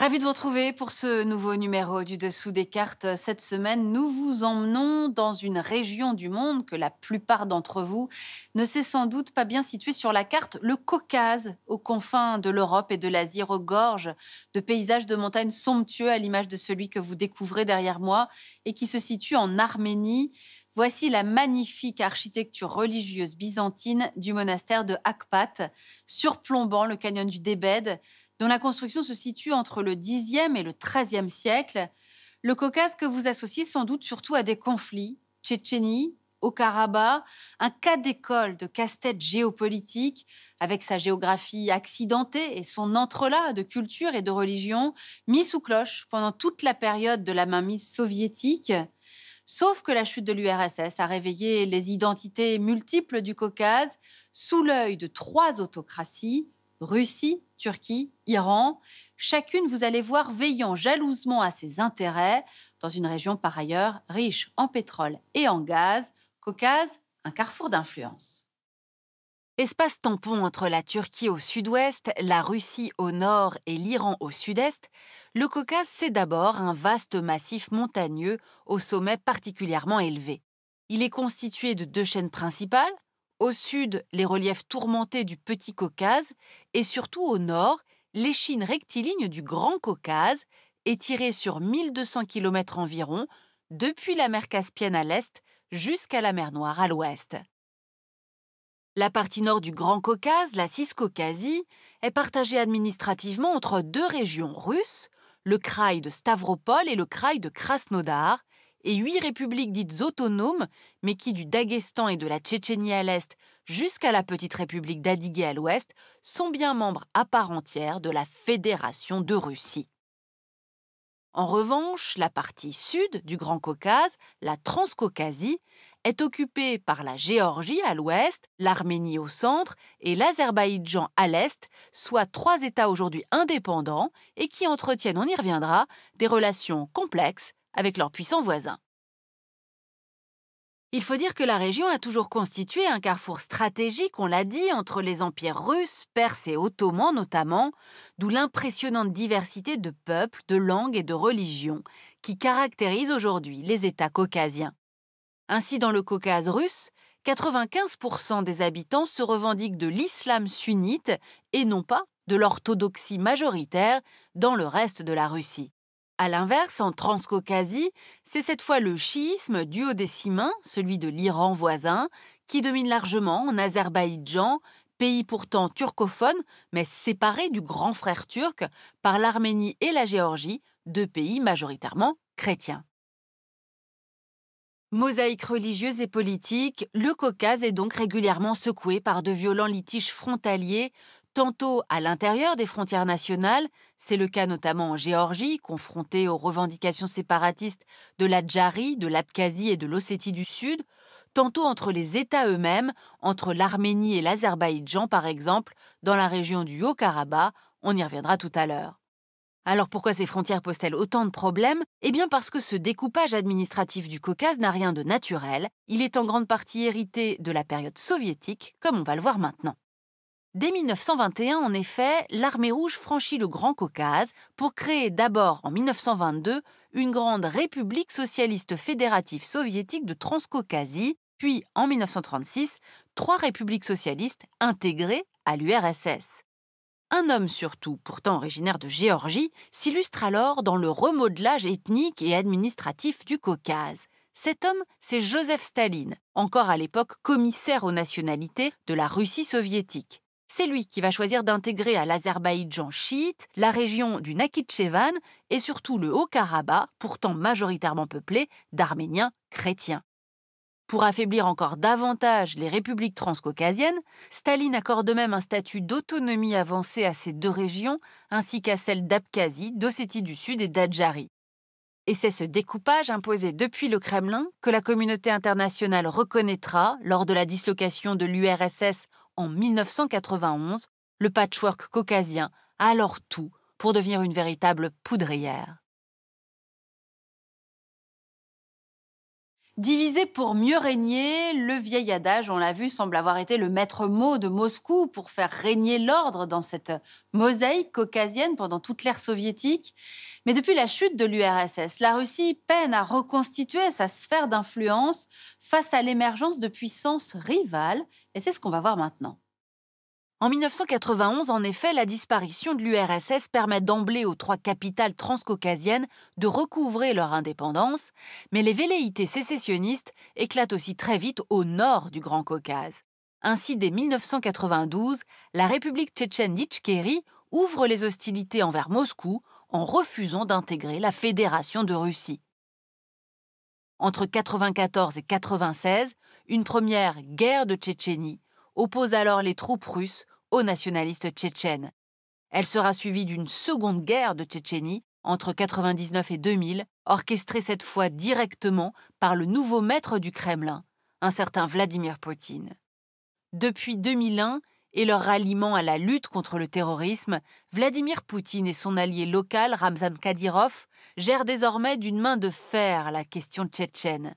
Ravi de vous retrouver pour ce nouveau numéro du Dessous des cartes. Cette semaine, nous vous emmenons dans une région du monde que la plupart d'entre vous ne sait sans doute pas bien située sur la carte, le Caucase, aux confins de l'Europe et de l'Asie, regorge de paysages de montagnes somptueux à l'image de celui que vous découvrez derrière moi et qui se situe en Arménie. Voici la magnifique architecture religieuse byzantine du monastère de Akpat, surplombant le canyon du Débède, dont la construction se situe entre le Xe et le XIIIe siècle, le Caucase que vous associez sans doute surtout à des conflits, Tchétchénie, au Karabakh, un cas d'école de casse-tête géopolitique, avec sa géographie accidentée et son entrelac de culture et de religion, mis sous cloche pendant toute la période de la mainmise soviétique. Sauf que la chute de l'URSS a réveillé les identités multiples du Caucase sous l'œil de trois autocraties, Russie, Turquie, Iran. Chacune, vous allez voir, veillant jalousement à ses intérêts, dans une région par ailleurs riche en pétrole et en gaz, Caucase, un carrefour d'influence. Espace tampon entre la Turquie au sud-ouest, la Russie au nord et l'Iran au sud-est, le Caucase, c'est d'abord un vaste massif montagneux au sommet particulièrement élevé. Il est constitué de deux chaînes principales, au sud, les reliefs tourmentés du Petit Caucase et surtout au nord, l'échine rectiligne du Grand Caucase, étirée sur 1200 km environ, depuis la mer Caspienne à l'est jusqu'à la mer Noire à l'ouest. La partie nord du Grand Caucase, la Ciscaucasie, est partagée administrativement entre deux régions russes, le Kraï de Stavropol et le Kraï de Krasnodar, et huit républiques dites autonomes, mais qui du Daghestan et de la Tchétchénie à l'est jusqu'à la petite république d'Adigé à l'ouest sont bien membres à part entière de la Fédération de Russie. En revanche, la partie sud du Grand Caucase, la Transcaucasie, est occupée par la Géorgie à l'ouest, l'Arménie au centre et l'Azerbaïdjan à l'est, soit trois États aujourd'hui indépendants et qui entretiennent, on y reviendra, des relations complexes avec leurs puissants voisins. Il faut dire que la région a toujours constitué un carrefour stratégique, on l'a dit, entre les empires russes, perses et ottomans notamment, d'où l'impressionnante diversité de peuples, de langues et de religions qui caractérise aujourd'hui les États caucasiens. Ainsi, dans le Caucase russe, 95% des habitants se revendiquent de l'islam sunnite et non pas de l'orthodoxie majoritaire dans le reste de la Russie. À l'inverse, en Transcaucasie, c'est cette fois le chiisme duodécimain des celui de l'Iran voisin, qui domine largement en Azerbaïdjan, pays pourtant turcophone, mais séparé du grand frère turc par l'Arménie et la Géorgie, deux pays majoritairement chrétiens. Mosaïque religieuse et politique, le Caucase est donc régulièrement secoué par de violents litiges frontaliers tantôt à l'intérieur des frontières nationales, c'est le cas notamment en Géorgie, confrontée aux revendications séparatistes de la l'Adjari, de l'Abkhazie et de l'Ossétie du Sud, tantôt entre les États eux-mêmes, entre l'Arménie et l'Azerbaïdjan par exemple, dans la région du Haut-Karabakh, on y reviendra tout à l'heure. Alors pourquoi ces frontières posent-elles autant de problèmes Eh bien parce que ce découpage administratif du Caucase n'a rien de naturel, il est en grande partie hérité de la période soviétique, comme on va le voir maintenant. Dès 1921, en effet, l'armée rouge franchit le Grand Caucase pour créer d'abord en 1922 une grande république socialiste fédérative soviétique de Transcaucasie, puis en 1936, trois républiques socialistes intégrées à l'URSS. Un homme surtout, pourtant originaire de Géorgie, s'illustre alors dans le remodelage ethnique et administratif du Caucase. Cet homme, c'est Joseph Staline, encore à l'époque commissaire aux nationalités de la Russie soviétique c'est lui qui va choisir d'intégrer à l'Azerbaïdjan chiite la région du Nakhitchevan et surtout le Haut-Karabakh, pourtant majoritairement peuplé d'Arméniens chrétiens. Pour affaiblir encore davantage les républiques transcaucasiennes, Staline accorde même un statut d'autonomie avancée à ces deux régions, ainsi qu'à celles d'Abkhazie, d'Ossétie du Sud et d'Adjari. Et c'est ce découpage imposé depuis le Kremlin que la communauté internationale reconnaîtra lors de la dislocation de l'URSS en 1991, le patchwork caucasien a alors tout pour devenir une véritable poudrière. Diviser pour mieux régner, le vieil adage, on l'a vu, semble avoir été le maître mot de Moscou pour faire régner l'ordre dans cette mosaïque caucasienne pendant toute l'ère soviétique. Mais depuis la chute de l'URSS, la Russie peine à reconstituer sa sphère d'influence face à l'émergence de puissances rivales, et c'est ce qu'on va voir maintenant. En 1991, en effet, la disparition de l'URSS permet d'emblée aux trois capitales transcaucasiennes de recouvrer leur indépendance, mais les velléités sécessionnistes éclatent aussi très vite au nord du Grand Caucase. Ainsi, dès 1992, la République tchétchène d'Ichkéry ouvre les hostilités envers Moscou en refusant d'intégrer la Fédération de Russie. Entre 1994 et 1996, une première guerre de Tchétchénie oppose alors les troupes russes aux nationalistes tchétchènes. Elle sera suivie d'une seconde guerre de Tchétchénie entre 1999 et 2000, orchestrée cette fois directement par le nouveau maître du Kremlin, un certain Vladimir Poutine. Depuis 2001 et leur ralliement à la lutte contre le terrorisme, Vladimir Poutine et son allié local Ramzan Kadyrov gèrent désormais d'une main de fer la question tchétchène.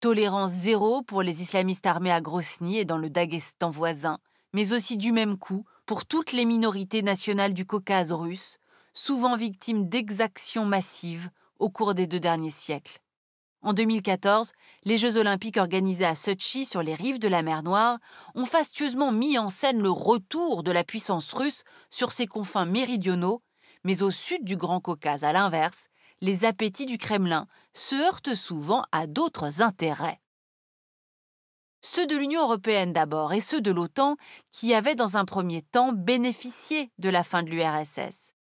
Tolérance zéro pour les islamistes armés à Grosny et dans le Daghestan voisin, mais aussi du même coup pour toutes les minorités nationales du Caucase russe, souvent victimes d'exactions massives au cours des deux derniers siècles. En 2014, les Jeux olympiques organisés à Sochi sur les rives de la mer Noire ont fastueusement mis en scène le retour de la puissance russe sur ses confins méridionaux, mais au sud du Grand Caucase, à l'inverse, les appétits du Kremlin se heurtent souvent à d'autres intérêts ceux de l'Union européenne d'abord et ceux de l'OTAN, qui avaient dans un premier temps bénéficié de la fin de l'URSS.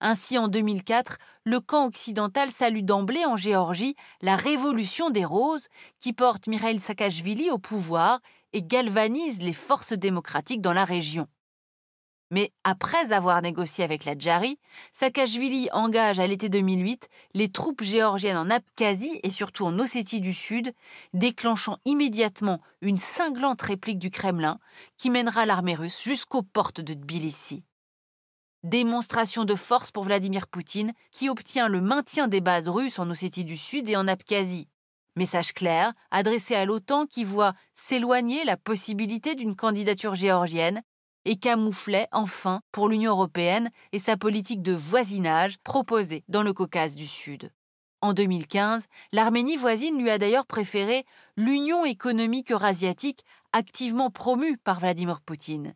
Ainsi, en 2004, le camp occidental salue d'emblée en Géorgie la révolution des roses qui porte Mikhail Saakashvili au pouvoir et galvanise les forces démocratiques dans la région. Mais après avoir négocié avec la Djari, Saakashvili engage à l'été 2008 les troupes géorgiennes en Abkhazie et surtout en Ossétie du Sud, déclenchant immédiatement une cinglante réplique du Kremlin qui mènera l'armée russe jusqu'aux portes de Tbilissi. Démonstration de force pour Vladimir Poutine qui obtient le maintien des bases russes en Ossétie du Sud et en Abkhazie. Message clair adressé à l'OTAN qui voit s'éloigner la possibilité d'une candidature géorgienne et camouflait enfin pour l'Union européenne et sa politique de voisinage proposée dans le Caucase du Sud. En 2015, l'Arménie voisine lui a d'ailleurs préféré l'Union économique eurasiatique activement promue par Vladimir Poutine.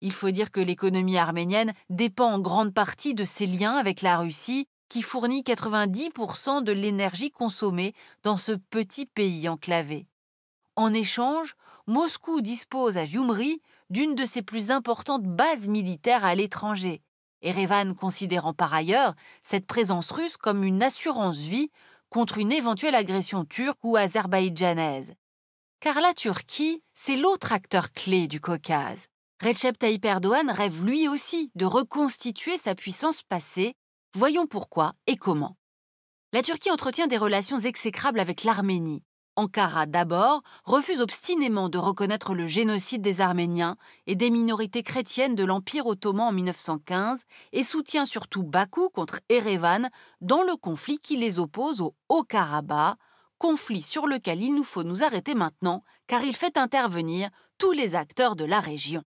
Il faut dire que l'économie arménienne dépend en grande partie de ses liens avec la Russie, qui fournit 90% de l'énergie consommée dans ce petit pays enclavé. En échange, Moscou dispose à Jumri d'une de ses plus importantes bases militaires à l'étranger. Erevan considérant par ailleurs cette présence russe comme une assurance-vie contre une éventuelle agression turque ou azerbaïdjanaise. Car la Turquie, c'est l'autre acteur clé du Caucase. Recep Tayyip Erdogan rêve lui aussi de reconstituer sa puissance passée. Voyons pourquoi et comment. La Turquie entretient des relations exécrables avec l'Arménie. Ankara d'abord refuse obstinément de reconnaître le génocide des Arméniens et des minorités chrétiennes de l'Empire ottoman en 1915 et soutient surtout Bakou contre Erevan dans le conflit qui les oppose au Haut-Karabakh, conflit sur lequel il nous faut nous arrêter maintenant car il fait intervenir tous les acteurs de la région.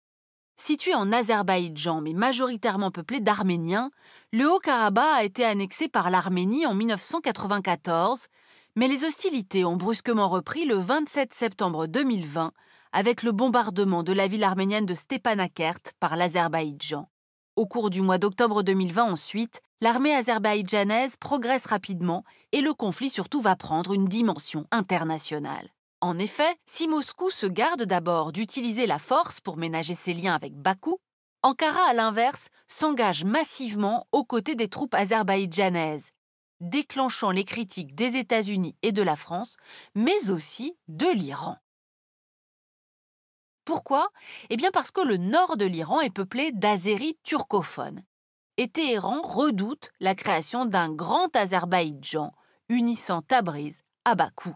Situé en Azerbaïdjan mais majoritairement peuplé d'Arméniens, le Haut-Karabakh a été annexé par l'Arménie en 1994 mais les hostilités ont brusquement repris le 27 septembre 2020 avec le bombardement de la ville arménienne de Stepanakert par l'Azerbaïdjan. Au cours du mois d'octobre 2020 ensuite, l'armée azerbaïdjanaise progresse rapidement et le conflit surtout va prendre une dimension internationale. En effet, si Moscou se garde d'abord d'utiliser la force pour ménager ses liens avec Bakou, Ankara, à l'inverse, s'engage massivement aux côtés des troupes azerbaïdjanaises, déclenchant les critiques des États-Unis et de la France, mais aussi de l'Iran. Pourquoi Eh bien parce que le nord de l'Iran est peuplé d'Azéries turcophones. Et Téhéran redoute la création d'un grand Azerbaïdjan unissant Tabriz à Bakou.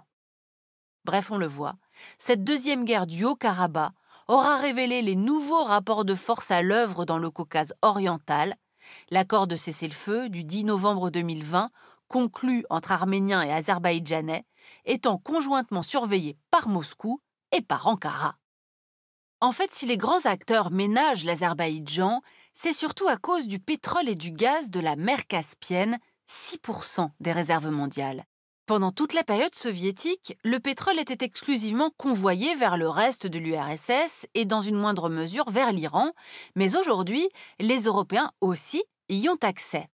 Bref, on le voit, cette deuxième guerre du Haut-Karabakh aura révélé les nouveaux rapports de force à l'œuvre dans le Caucase oriental. L'accord de cessez-le-feu du 10 novembre 2020 conclu entre Arméniens et Azerbaïdjanais, étant conjointement surveillé par Moscou et par Ankara. En fait, si les grands acteurs ménagent l'Azerbaïdjan, c'est surtout à cause du pétrole et du gaz de la mer Caspienne, 6% des réserves mondiales. Pendant toute la période soviétique, le pétrole était exclusivement convoyé vers le reste de l'URSS et dans une moindre mesure vers l'Iran, mais aujourd'hui, les Européens aussi y ont accès.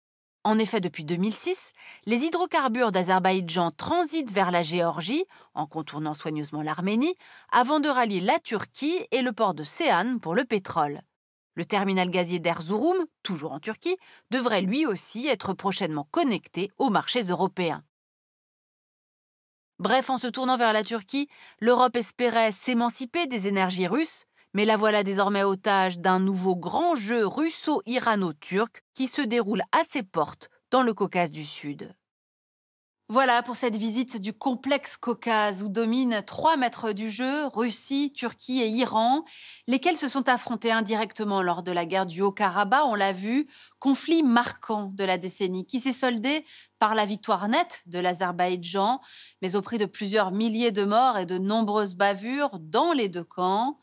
En effet, depuis 2006, les hydrocarbures d'Azerbaïdjan transitent vers la Géorgie, en contournant soigneusement l'Arménie, avant de rallier la Turquie et le port de Séan pour le pétrole. Le terminal gazier d'Erzurum, toujours en Turquie, devrait lui aussi être prochainement connecté aux marchés européens. Bref, en se tournant vers la Turquie, l'Europe espérait s'émanciper des énergies russes, mais la voilà désormais otage d'un nouveau grand jeu russo-irano-turc qui se déroule à ses portes dans le Caucase du Sud. Voilà pour cette visite du complexe Caucase où dominent trois maîtres du jeu, Russie, Turquie et Iran, lesquels se sont affrontés indirectement lors de la guerre du Haut-Karabakh, on l'a vu, conflit marquant de la décennie qui s'est soldé par la victoire nette de l'Azerbaïdjan, mais au prix de plusieurs milliers de morts et de nombreuses bavures dans les deux camps.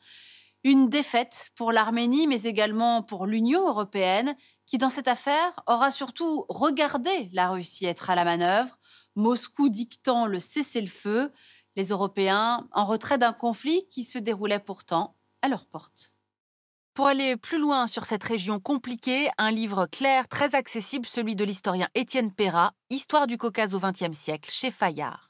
Une défaite pour l'Arménie, mais également pour l'Union européenne, qui dans cette affaire aura surtout regardé la Russie être à la manœuvre, Moscou dictant le cessez-le-feu, les Européens en retrait d'un conflit qui se déroulait pourtant à leur porte. Pour aller plus loin sur cette région compliquée, un livre clair, très accessible, celui de l'historien Étienne Perra, Histoire du Caucase au XXe siècle, chez Fayard.